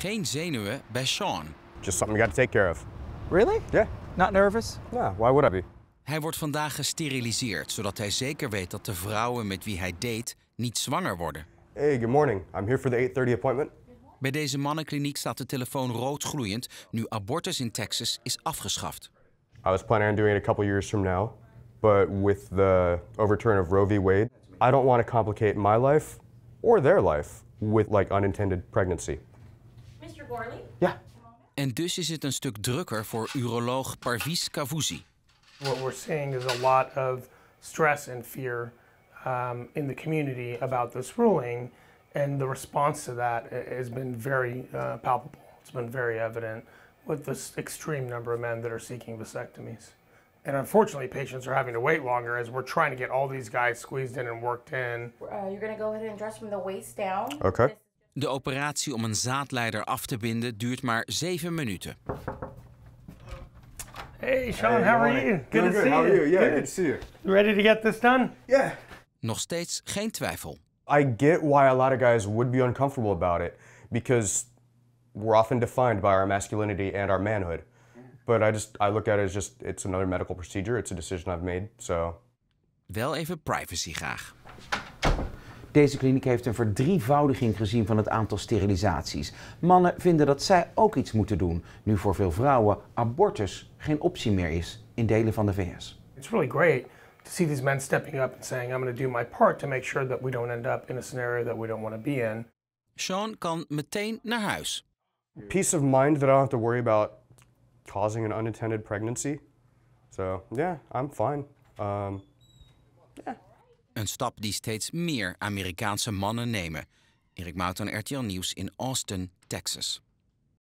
geen zenuwen bij Sean. Just something you got to take care of. Really? Yeah. Not nervous? Yeah, why would I be? Hij wordt vandaag gesteriliseerd, zodat hij zeker weet dat de vrouwen met wie hij date niet zwanger worden. Hey, good morning. I'm here for the 8:30 appointment. Bij deze mannenkliniek staat de telefoon rood gloeiend nu abortus in Texas is afgeschaft. I was planning on doing it a couple years from now, but with the overturn of Roe v. Wade, I don't want to complicate my life or their life with like unintended pregnancy. Yeah. En dus is het een stuk drukker voor uroloog Parviz Kavouzi. What we're seeing is a lot of stress and fear um, in the community about this ruling, and the response to that has been very uh, palpable. It's been very evident with this extreme number of men that are seeking vasectomies. And unfortunately, patients are having to wait longer as we're trying to get all these guys squeezed in and worked in. Uh, you're going to go ahead and dress from the waist down. Okay. De operatie om een zaadleider af te binden duurt maar zeven minuten. Hey Sean, how are you? Good, to see you. How are you? Yeah, good to see you. Ready to get this done? Yeah. Nog steeds geen twijfel. I get why a lot of guys would be uncomfortable about it because we're often defined by our masculinity and our manhood. But I just I look at it as just it's another medical procedure. It's a decision I've made. So. Wel even privacy graag. Deze kliniek heeft een verdrievoudiging gezien van het aantal sterilisaties. Mannen vinden dat zij ook iets moeten doen, nu voor veel vrouwen abortus geen optie meer is in delen van de VS. It's really great to see these men stepping up and saying I'm going to do my part to make sure that we don't end up in a scenario that we don't want to be in. Sean kan meteen naar huis. Peace of mind that I don't have to worry about causing an unintended pregnancy. So yeah, I'm fine. Um, yeah, een stap die steeds meer Amerikaanse mannen nemen. Erik Mouton, RTL Nieuws in Austin, Texas.